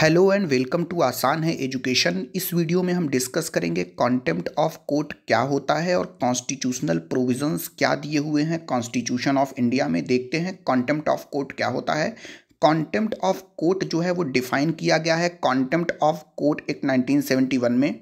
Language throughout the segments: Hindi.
हेलो एंड वेलकम टू आसान है एजुकेशन इस वीडियो में हम डिस्कस करेंगे कॉन्टेम्प्ट ऑफ कोर्ट क्या होता है और कॉन्स्टिट्यूशनल प्रोविजंस क्या दिए हुए हैं कॉन्स्टिट्यूशन ऑफ इंडिया में देखते हैं कॉन्टेम्प्ट ऑफ कोर्ट क्या होता है कॉन्टेम्प्ट ऑफ कोर्ट जो है वो डिफाइन किया गया है contempt of court act nineteen में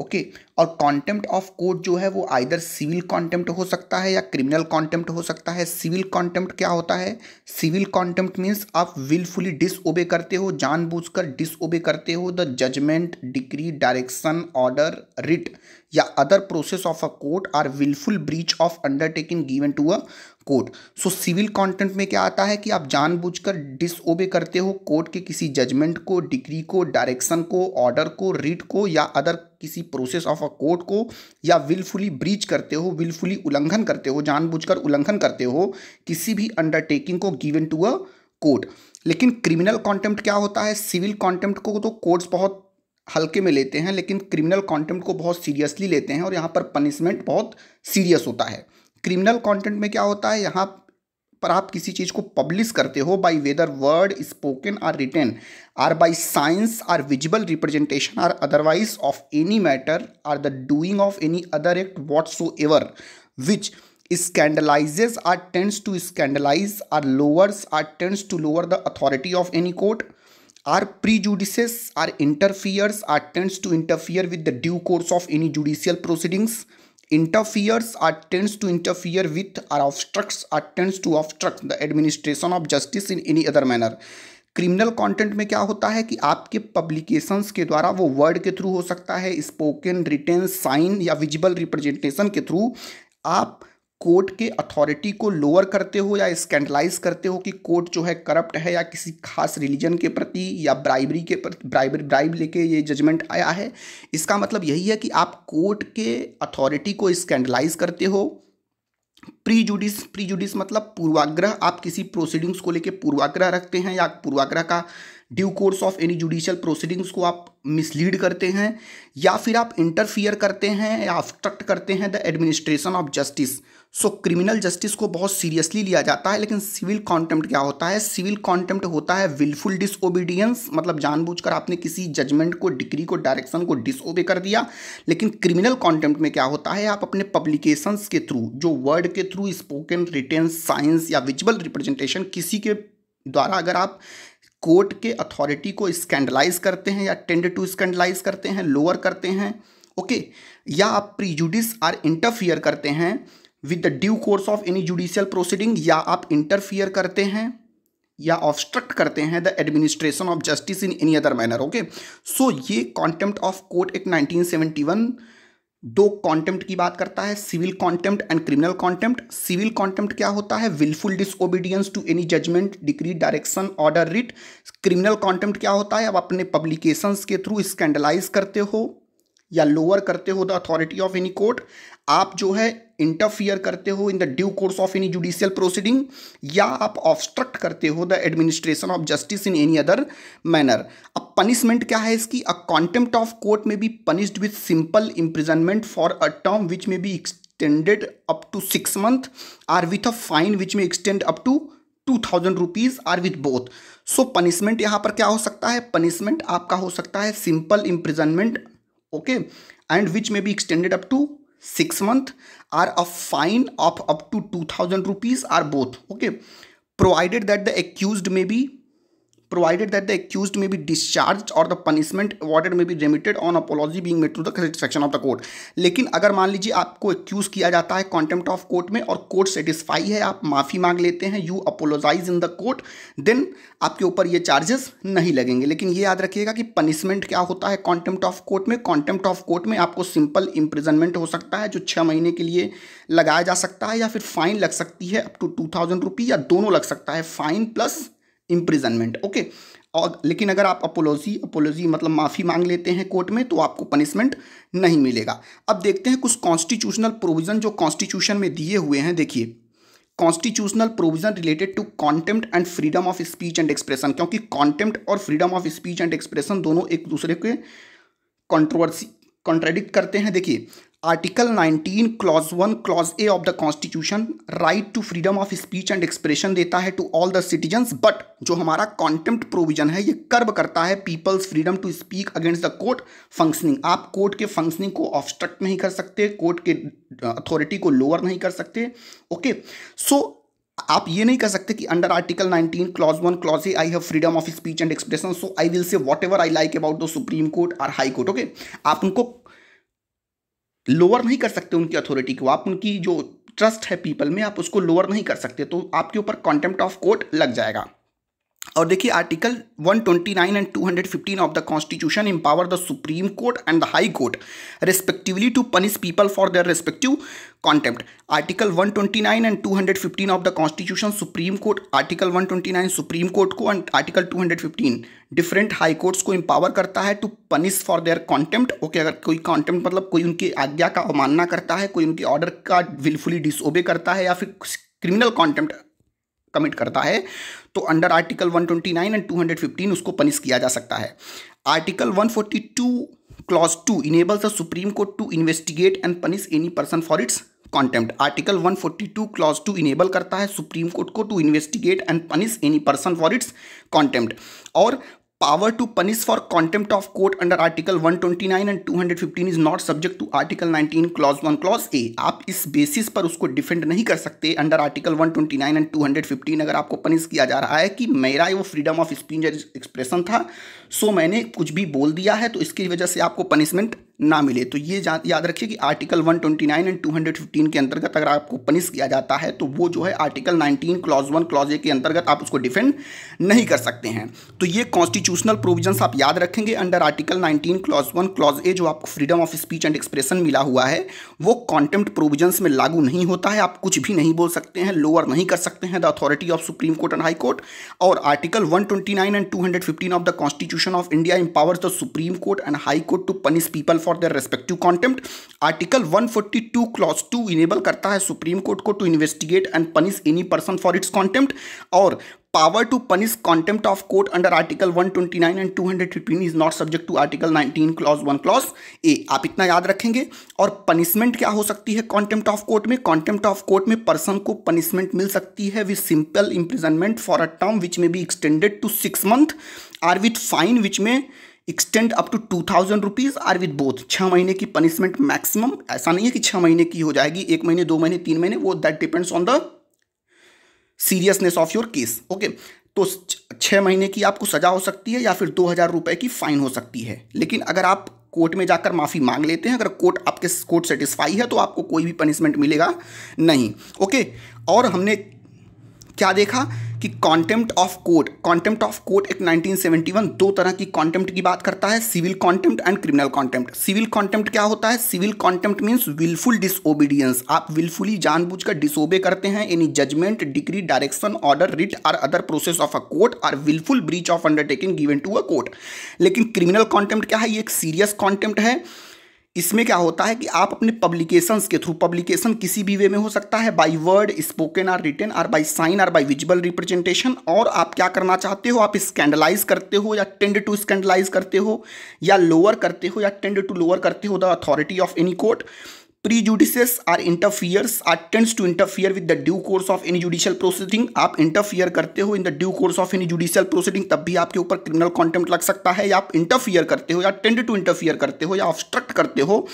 ओके okay, और कॉन्टेम्प्ट ऑफ कोर्ट जो है वो आइदर सिविल कॉन्टेम्प्ट हो सकता है या क्रिमिनल कॉन्टेम्प्ट हो सकता है सिविल कॉन्टेम्प्ट क्या होता है सिविल कॉन्टेम्प्ट मीन्स आप विलफुली डिसओबे करते हो जानबूझकर डिसओबे करते हो the judgment decree direction order writ या other process of a court or wilful breach of undertaking given to a court so civil content में क्या आता है कि आप जानबूझकर डिसओबे करते हो कोर्ट के किसी जजमेंट को डिग्री को डायरेक्शन को ऑर्डर को रिट को या अदर किसी प्रोसेस ऑफ अ कोर्ट को या विलफुली ब्रीच करते हो विलफुली उल्लंघन करते हो जानबूझकर उल्लंघन करते हो किसी भी अंडरटेकिंग को गिवन टू अ कोर्ट लेकिन क्रिमिनल कॉन्टेम्प्ट क्या होता है सिविल कॉन्टेम्प्ट को तो कोर्ट्स बहुत हल्के में लेते हैं लेकिन क्रिमिनल कॉन्टेम्प्ट को बहुत सीरियसली लेते हैं और यहाँ पर पनिशमेंट बहुत सीरियस होता है क्रिमिनल कॉन्टेंट में क्या होता है यहाँ पर आप किसी चीज़ को पब्लिश करते हो by whether word spoken or written or by signs or visible representation or otherwise of any matter or the doing of any other act whatsoever which scandalise or tends to scandalise or lowers or tends to lower the authority of any court or prejudices or interferes or tends to interfere with the due course of any judicial proceedings interferes or tends to interfere with or obstructs or tends to obstruct the administration of justice in any other manner criminal content में क्या होता है कि आपके पब्लिकेशंस के द्वारा वो वर्ड के थ्रू हो सकता है स्पोकन रिटेन साइन या विजिबल रिप्रेजेंटेशन के थ्रू आप कोर्ट के अथॉरिटी को लोअर करते हो या स्कैंडलाइज करते हो कि कोर्ट जो है करप्ट है या किसी खास रिलीजन के प्रति या ब्राइबरी के प्रति ब्राइबरी ब्राइब लेके ये जजमेंट आया है इसका मतलब यही है कि आप कोर्ट के अथॉरिटी को स्कैंडलाइज करते हो प्री जुडिस प्री जुडिस मतलब पूर्वाग्रह आप किसी प्रोसीडिंग्स को लेके पूर्वाग्रह रखते हैं या पूर्वाग्रह का due course of any judicial proceedings को आप मिसलीड करते हैं या फिर आप इंटरफियर करते हैं या ऑब्स्ट्रक्ट करते हैं the administration of justice so criminal justice को बहुत सीरियसली लिया जाता है लेकिन सिविल कॉन्टेम्प्ट क्या होता है सिविल कॉन्टेम्प्ट होता है विलफुल डिसओबीडियंस मतलब जानबूझकर आपने किसी जजमेंट को डिग्री को डायरेक्शन को डिसओबे कर दिया लेकिन क्रिमिनल कॉन्टेम्प्ट में क्या होता है आप अपने पब्लिकेशंस के थ्रू जो वर्ड के थ्रू स्पोकन रिटेन साइंस या विजुअल रिप्रेजेंटेशन किसी के द्वारा अगर आप कोर्ट के अथॉरिटी को स्कैंडलाइज करते हैं या टेंड टू स्कैंडलाइज करते हैं लोअर करते हैं ओके okay? या आप प्रीजुडिस आर इंटरफियर करते हैं with the due course of any judicial proceeding या आप इंटरफियर करते हैं या ऑब्स्ट्रक्ट करते हैं the administration of justice in any other manner okay so ये कॉन्टेम्प्ट ऑफ कोर्ट एक्ट 1971 दो कॉन्टेम्प्ट की बात करता है civil contempt and criminal contempt civil contempt क्या होता है wilful disobedience to any judgment decree direction order writ criminal contempt क्या होता है अब अपने पब्लिकेशंस के थ्रू स्कैंडलाइज करते हो या लोअर करते हो the authority of any court आप जो है इंटरफियर करते हो in the due course of any judicial proceeding या आप ऑब्स्ट्रक्ट करते हो the administration of justice in any other manner अब पनिशमेंट क्या है इसकी a contempt of court may be punished with simple imprisonment for a term which may be extended up to six month or with a fine which may extend up to two thousand rupees or with both so punishment यहाँ पर क्या हो सकता है पनिशमेंट आपका हो सकता है simple imprisonment okay and which may be extended up to 6 month are a fine of up to 2000 rupees are both okay provided that the accused may be provided that the accused may be discharged or the punishment awarded may be remitted on apology being made to the satisfaction of the court लेकिन अगर मान लीजिए आपको एक्यूज किया जाता है कॉन्टेम्प्ट ऑफ कोर्ट में और कोर्ट सेटिस्फाई है आप माफ़ी मांग लेते हैं you apologise in the court then आपके ऊपर ये चार्जेस नहीं लगेंगे लेकिन ये याद रखिएगा कि पनिशमेंट क्या होता है कॉन्टेम्प्ट ऑफ कोर्ट में कॉन्टेम्प्ट ऑफ कोर्ट में आपको सिंपल इम्प्रिजनमेंट हो सकता है जो छः महीने के लिए लगाया जा सकता है या फिर फाइन लग सकती है up to two thousand rupee या दोनों लग सकता है फाइन प्लस इम्प्रिजनमेंट ओके और लेकिन अगर आप अपोलोजी अपोलोजी मतलब माफ़ी मांग लेते हैं कोर्ट में तो आपको पनिशमेंट नहीं मिलेगा अब देखते हैं कुछ कॉन्स्टिट्यूशनल प्रोविज़न जो कॉन्स्टिट्यूशन में दिए हुए हैं देखिए constitutional provision related to contempt and freedom of speech and expression क्योंकि कॉन्टेम्प्ट और freedom of speech and expression दोनों एक दूसरे के कॉन्ट्रोवर्सी कॉन्ट्रेडिक्ट करते हैं देखिए article 19 clause one clause A of the constitution right to freedom of speech and expression देता है to all the citizens but जो हमारा कॉन्टेम्प्ट प्रोविजन है ये कर्ब करता है people's freedom to speak against the court functioning आप कोर्ट के फंक्शनिंग को ऑब्स्ट्रक्ट नहीं कर सकते कोर्ट के अथॉरिटी uh, को लोअर नहीं कर सकते ओके okay. सो so, आप ये नहीं कह सकते कि under article 19 clause one clause A I have freedom of speech and expression so I will say whatever I like about the Supreme Court और हाई कोर्ट ओके आप उनको लोअर नहीं कर सकते उनकी अथॉरिटी को आप उनकी जो ट्रस्ट है पीपल में आप उसको लोअर नहीं कर सकते तो आपके ऊपर कॉन्टेम्प्ट ऑफ कोर्ट लग जाएगा और देखिए article 129 and 215 of the constitution empower the Supreme Court and the High Court respectively to punish people for their respective contempt article 129 and 215 of the constitution Supreme Court article 129 Supreme Court को and article 215 different High Courts को इम्पावर करता है to punish for their contempt okay अगर कोई कॉन्टेम्प्ट मतलब कोई उनकी आज्ञा का अवमानना करता है कोई उनके ऑर्डर का विलफुली डिसोबे करता है या फिर क्रिमिनल कॉन्टेम्प्ट कमिट करता है तो अंडर आर्टिकल 129 एंड 215 उसको पनिश किया जा सकता है article 142 clause two enables the Supreme Court to investigate and punish any person for its contempt article 142 clause two enable करता है सुप्रीम कोर्ट को to investigate and punish any person for its contempt और power to punish for contempt of court under article 129 and 215 is not subject to article 19 clause 1 clause A आप इस बेसिस पर उसको डिफेंड नहीं कर सकते अंडर आर्टिकल 129 एंड 215 अगर आपको पनिश किया जा रहा है कि मेरा वो फ्रीडम ऑफ स्पीच एक्सप्रेशन था सो मैंने कुछ भी बोल दिया है तो इसकी वजह से आपको पनिशमेंट ना मिले तो ये याद रखिए कि आर्टिकल 129 एंड 215 के अंतर्गत अगर आपको पनिश किया जाता है तो वो जो है article 19 clause one clause A के अंतर्गत आप उसको डिफेंड नहीं कर सकते हैं तो ये कॉन्स्टिट्यूशनल प्रोविजंस आप याद रखेंगे under article 19 clause one clause A जो आपको freedom of speech and expression मिला हुआ है वो कॉन्टेम्प्ट प्रोविजन में लागू नहीं होता है आप कुछ भी नहीं बोल सकते हैं लोअर नहीं कर सकते हैं the authority of Supreme Court and High Court और article one and two of the constitution of India empowers the Supreme Court and High Court to punish people for their respective contempt article 142 clause two enable करता है सुप्रीम कोर्ट को to investigate and punish any person for its contempt और power to punish contempt of court under article 129 and 215 is not subject to article 19 clause one clause A आप इतना याद रखेंगे और पनिशमेंट क्या हो सकती है कॉन्टेम्प्ट ऑफ कोर्ट में कॉन्टेम्प्ट ऑफ कोर्ट में पर्सन को पनिशमेंट मिल सकती है with simple imprisonment for a term which may be extended to six month or with fine which may extend up to two thousand rupees or with both छः महीने की पनिशमेंट मैक्सिमम ऐसा नहीं है कि छः महीने की हो जाएगी एक महीने दो महीने तीन महीने वो that depends on the seriousness of your case okay तो छः महीने की आपको सज़ा हो सकती है या फिर दो हज़ार रुपये की फ़ाइन हो सकती है लेकिन अगर आप कोर्ट में जाकर माफ़ी मांग लेते हैं अगर कोर्ट आपके कोर्ट सेटिस्फाई है तो आपको कोई भी पनिशमेंट मिलेगा नहीं ओके और हमने क्या देखा कि contempt of court contempt of court एक 1971 दो तरह की कॉन्टेम्प्ट की बात करता है civil contempt and criminal contempt civil contempt क्या होता है civil contempt means wilful disobedience आप विलफुली जानबूझकर डिसोबे करते हैं any judgment decree direction order writ or other process of a court or wilful breach of undertaking given to a court लेकिन क्रिमिनल कॉन्टेम्प्ट क्या है ये एक सीरियस कॉन्टेम्प्ट है इसमें क्या होता है कि आप अपने पब्लिकेशंस के थ्रू पब्लिकेशन किसी भी वे में हो सकता है by word spoken or written or by sign or by visual representation और आप क्या करना चाहते हो आप स्कैंडलाइज करते हो या टेंड टू स्कैंडलाइज करते हो या लोअर करते हो या टेंड टू लोअर करते हो the authority of any court prejudices or interferes or tends to interfere with the due course of any judicial proceeding आप इंटरफियर करते हो in the due course of any judicial proceeding तब भी आपके ऊपर क्रिमिनल कॉन्टेंट लग सकता है या आप इंटरफियर करते हो या टेंड टू इंटरफियर करते हो या ऑब्स्ट्रक्ट करते हो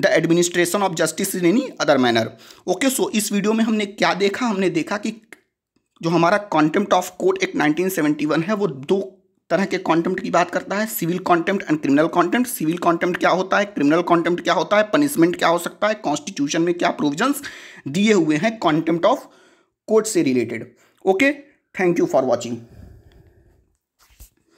the administration of justice in any other manner okay so इस वीडियो में हमने क्या देखा हमने देखा कि जो हमारा कॉन्टेंप्ट ऑफ कोर्ट एक्ट 1971 है वो दो तरह के कॉन्टेंट की बात करता है civil content and criminal content civil content क्या होता है क्रिमिनल कॉन्टेंट क्या होता है पनिशमेंट क्या हो सकता है कॉन्स्टिट्यूशन में क्या प्रोविजंस दिए हुए हैं कॉन्टेंट ऑफ कोर्ट से related okay thank you for watching